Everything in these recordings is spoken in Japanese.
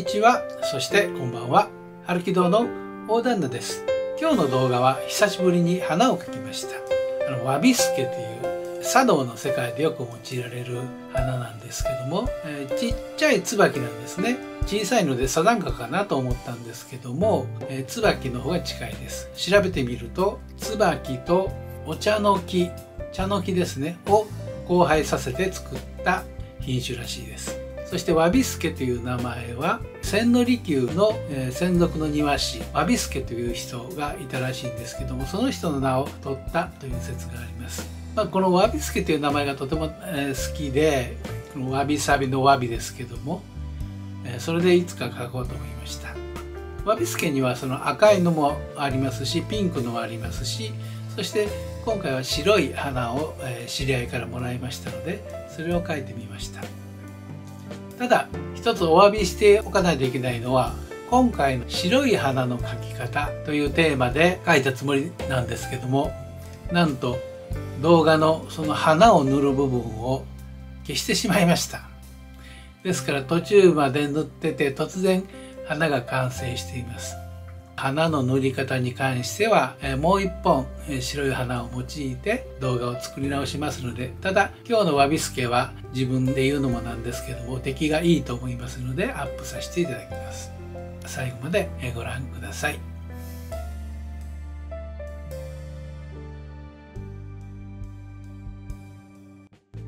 にちは。そしてこんばんは。春木堂の大旦那です。今日の動画は久しぶりに花を描きました。あの、ワビスケという茶道の世界でよく用いられる花なんですけども、えー、ちっちゃい椿なんですね。小さいのでサザンカかなと思ったんですけども、えー、椿の方が近いです。調べてみると、椿とお茶の木、茶の木ですね、を交配させて作った品種らしいです。そして侘助という名前は千利休の、え専属の庭師侘助という人がいたらしいんですけどもその人の名を取ったという説があります。まあ、この侘助という名前がとても、え好きでこのわびさびのわびですけども、えそれでいつか書こうと思いました。わび助にはその赤いのもありますしピンクのもありますしそして今回は白い花を、え知り合いからもらいましたのでそれを書いてみました。ただ一つお詫びしておかないといけないのは今回の「白い花の描き方」というテーマで書いたつもりなんですけどもなんと動画のその花を塗る部分を消してしまいましたですから途中まで塗ってて突然花が完成しています花の塗り方に関しては、えもう一本、え白い花を用いて動画を作り直しますので、ただ今日のわびすけは自分で言うのもなんですけども、出来がいいと思いますのでアップさせていただきます。最後までご覧ください。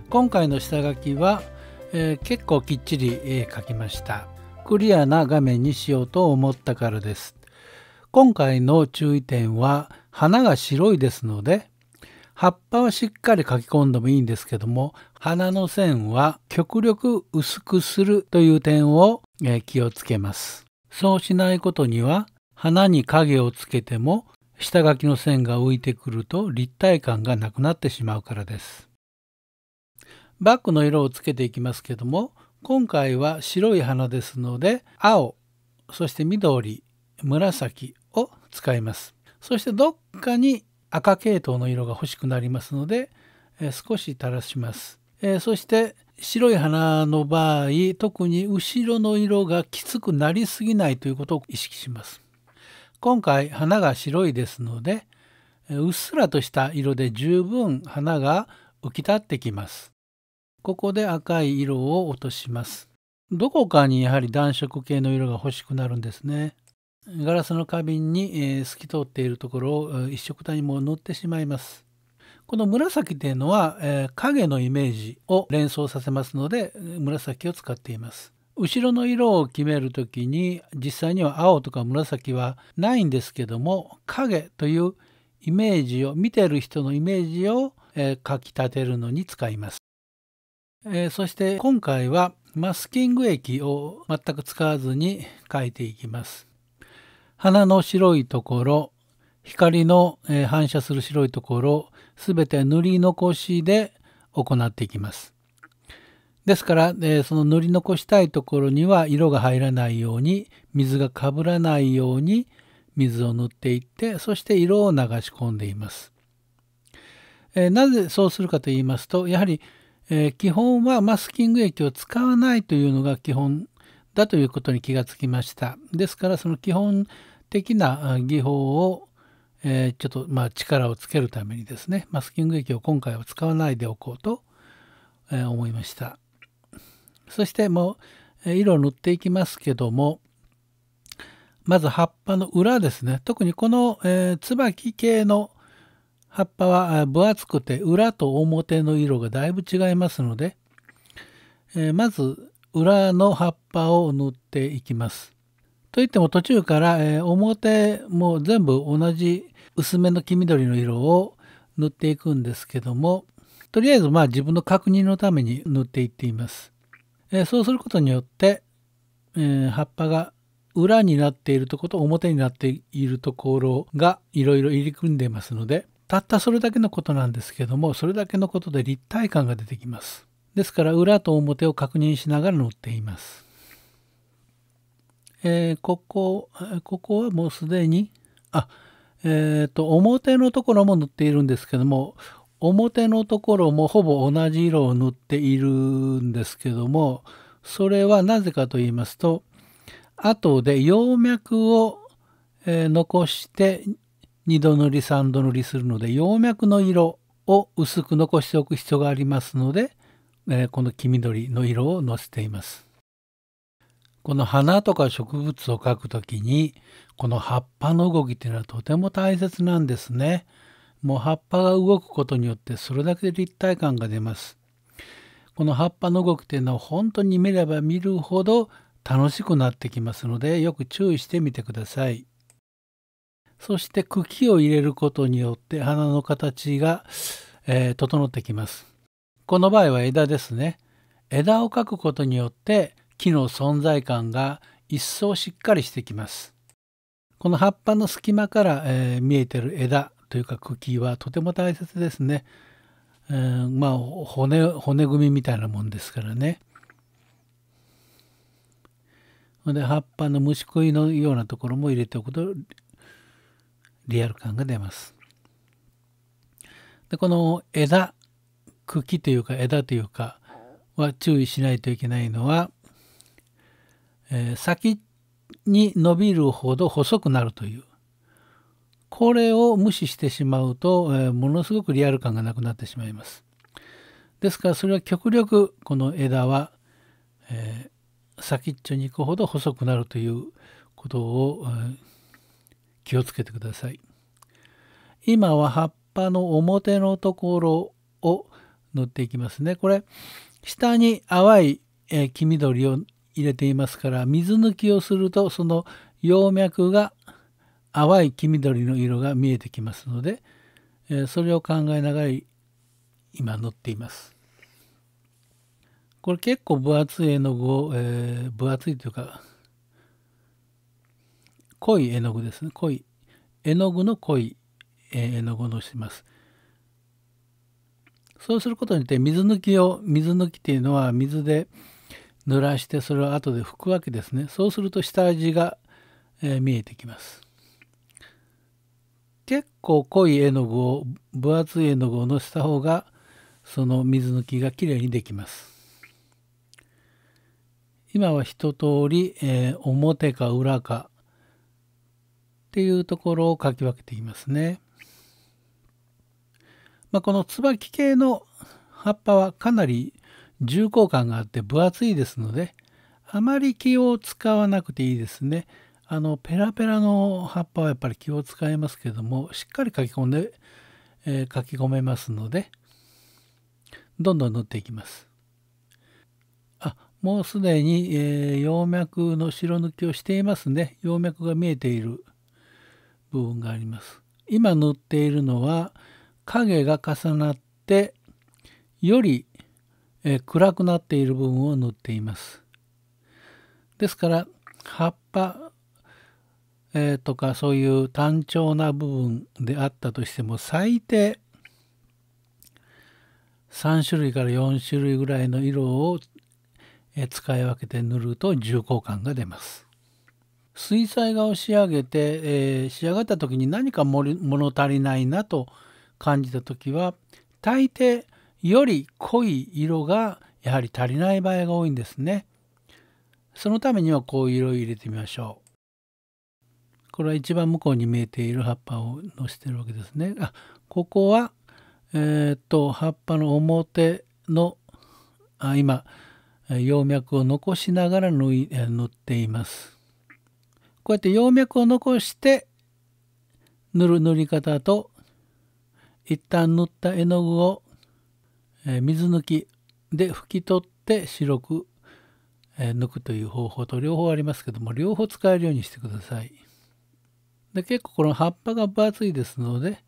今回の下書きは、えー、結構きっちり、えー、書きました。クリアな画面にしようと思ったからです。今回の注意点は花が白いですので葉っぱはしっかり書き込んでもいいんですけども花の線は極力薄くするという点を気をつけますそうしないことには花に影をつけても下書きの線が浮いてくると立体感がなくなってしまうからですバッグの色をつけていきますけども今回は白い花ですので青そして緑紫使います。そしてどっかに赤系統の色が欲しくなりますので、え少し垂らします。えそして白い花の場合特に後ろの色がきつくなりすぎないということを意識します。今回花が白いですのでうっすらとした色で十分花が浮き立ってきます。ここで赤い色を落とします。どこかにやはり暖色系の色が欲しくなるんですね。ガラスの花瓶に、え透き通っているところを一色単にも塗ってしまいます。この紫というのは、え影のイメージを連想させますので紫を使っています。後ろの色を決める時に実際には青とか紫はないんですけども影というイメージを見てる人のイメージを、えー、き立てるのに使います、えー、そして今回はマスキング液を全く使わずに描いていきます花の白いところ、光の反射する白いところ、すべて塗り残しで行っていきます。ですから、その塗り残したいところには色が入らないように、水がかぶらないように水を塗っていって、そして色を流し込んでいます。なぜそうするかと言いますと、やはり、基本はマスキング液を使わないというのが基本だということに気がつきました。ですからその基本的な技法を、えー、ちょっとまあ力をつけるためにですねマスキング液を今回は使わないでおこうと、えー、思いましたそしてもう色を塗っていきますけどもまず葉っぱの裏ですね特にこの、えー、椿系の葉っぱは分厚くて裏と表の色がだいぶ違いますので、えー、まず裏の葉っぱを塗っていきます。といっても途中から、えー、表も全部同じ薄めの黄緑の色を塗っていくんですけどもとりあえずまあ自分の確認のために塗っていっています、えー、そうすることによって、えー、葉っぱが裏になっているところと表になっているところがいろいろ入り組んでいますのでたったそれだけのことなんですけどもそれだけのことで立体感が出てきますですから裏と表を確認しながら塗っていますえー、ここ、ここはもうすでに、あ、えっ、ー、と、表のところも塗っているんですけども、表のところもほぼ同じ色を塗っているんですけども、それはなぜかと言いますと、後で葉脈を、えー、残して2度塗り3度塗りするので、葉脈の色を薄く残しておく必要がありますので、えー、この黄緑の色をのせています。この花とか植物を描くときにこの葉っぱの動きっていうのはとても大切なんですね。もう葉っぱが動くことによってそれだけで立体感が出ます。この葉っぱの動きっていうのは本当に見れば見るほど楽しくなってきますのでよく注意してみてください。そして茎を入れることによって花の形が、えー、整ってきます。この場合は枝ですね。枝を描くことによって木の存在感が一層しっかりしてきます。この葉っぱの隙間から、えー、見えてる枝というか茎はとても大切ですね。えー、まあ骨骨組みみたいなもんですからね。で葉っぱの虫食いのようなところも入れておくとリアル感が出ます。でこの枝茎というか枝というかは注意しないといけないのはえー、先に伸びるほど細くなるというこれを無視してしまうと、えー、ものすごくリアル感がなくなってしまいますですからそれは極力この枝は、えー、先っちょに行くほど細くなるということを、えー、気をつけてください今は葉っぱの表のところを塗っていきますねこれ下に淡い、えー、黄緑を入れていますから水抜きをするとその葉脈が淡い黄緑の色が見えてきますので、えそれを考えながら今塗っています。これ結構分厚い絵の具を、えー、分厚いというか濃い絵の具ですね濃い絵の具の濃い絵の具のします。そうすることによって水抜きを水抜きっていうのは水で、濡らしてそれを後で拭くわけですねそうすると下味が、えー、見えてきます結構濃い絵の具を分厚い絵の具をのせた方がその水抜きがきれいにできます今は一通り、えー、表か裏かっていうところを書き分けていますね、まあ、この椿系の葉っぱはかなり重厚感があって分厚いですのであまり気を使わなくていいですね。あのペラペラの葉っぱはやっぱり気を使いますけどもしっかり書き込んで、えー、書き込めますのでどんどん塗っていきます。あもうすでに、えー、葉脈の白抜きをしていますね。葉脈が見えている部分があります。今塗っているのは影が重なってよりえ暗くなっている部分を塗っています。ですから葉っぱ、えとかそういう単調な部分であったとしても最低3種類から4種類ぐらいの色を使い分けて塗ると重厚感が出ます。水彩画を仕上げて、えー、仕上がった時に何か物足りないなと感じた時は大抵より濃い色がやはり足りない場合が多いんですね。そのためにはこう色を入れてみましょう。これは一番向こうに見えている葉っぱをのしてるわけですね。あここは、えー、っと葉っぱの表のあ今葉脈を残しながら縫い塗っています。こうやって葉脈を残して塗る塗り方と一旦塗った絵の具をえ水抜きで拭き取って白く、え抜くという方法と両方ありますけども両方使えるようにしてくださいで結構この葉っぱが分厚いですので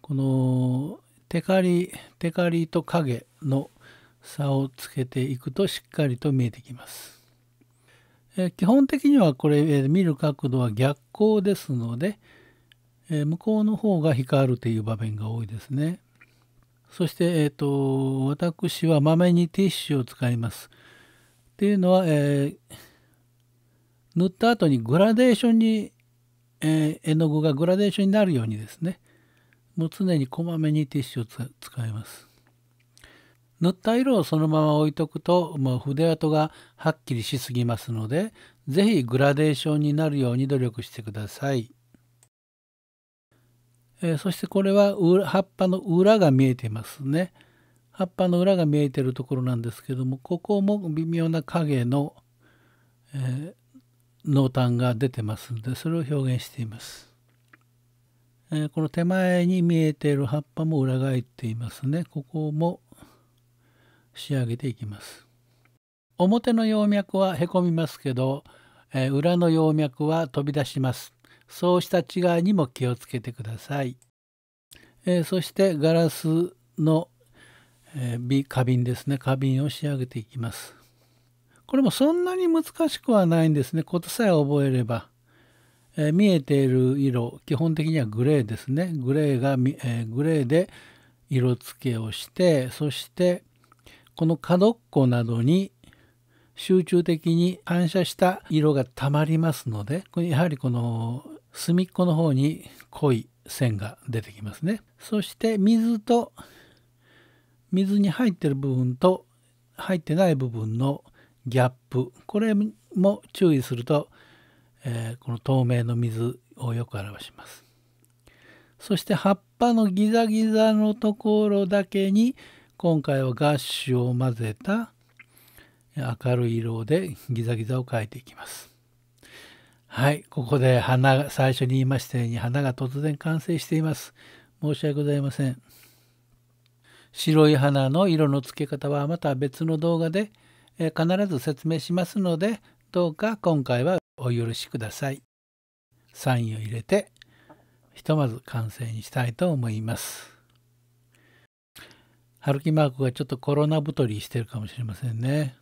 このテカリテカリと影の差をつけていくとしっかりと見えてきますえ基本的にはこれ、え見る角度は逆光ですので、え向こうの方が光るという場面が多いですね。そして、えーと、私は豆にティッシュを使います。っていうのは、えー、塗った後にグラデーションに、えー、絵の具がグラデーションになるようにですねもう常にこまめにティッシュを使います。塗った色をそのまま置いとくと、もう筆跡がはっきりしすぎますので是非グラデーションになるように努力してください。えー、そしてこれは葉っぱの裏が見えてますね葉っぱの裏が見えてるところなんですけどもここも微妙な影の、えー、濃淡が出てますんでそれを表現しています、えー、この手前に見えている葉っぱも裏返っていますねここも仕上げていきます表の葉脈はへこみますけど、え裏の葉脈は飛び出しますそうした違いにも気をつけてください。えー、そしてガラスの、えー、花瓶ですね花瓶を仕上げていきます。これもそんなに難しくはないんですねことさえ覚えれば。えー、見えている色基本的にはグレーですねグレーが、えー、グレーで色付けをしてそしてこの角っこなどに集中的に反射した色がたまりますのでやはりこの隅っこの方に濃い線が出てきますねそして水と水に入ってる部分と入ってない部分のギャップこれも注意すると、えー、この透明の水をよく表しますそして葉っぱのギザギザのところだけに今回はガッシュを混ぜた明るい色でギザギザを描いていきますはい、ここで花最初に言いましたように花が突然完成しています。申し訳ございません。白い花の色の付け方はまた別の動画で、え必ず説明しますので、どうか今回はお許しください。サインを入れて、ひとまず完成にしたいと思います。春木マークがちょっとコロナ太りしてるかもしれませんね。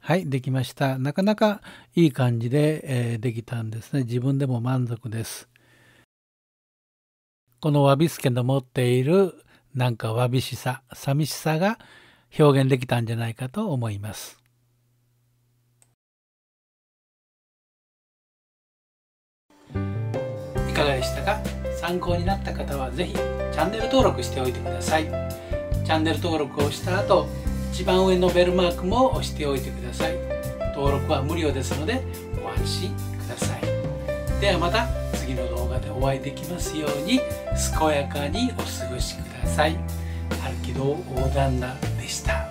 はいできましたなかなかいい感じで、えー、できたんですね自分でも満足ですこのわびすけの持っているなんかわびしさ寂しさが表現できたんじゃないかと思いますいかがでしたか参考になった方はぜひチャンネル登録しておいてくださいチャンネル登録をした後一番上のベルマークも押しておいてください登録は無料ですのでご安心くださいではまた次の動画でお会いできますように健やかにお過ごしください春木道横断なでした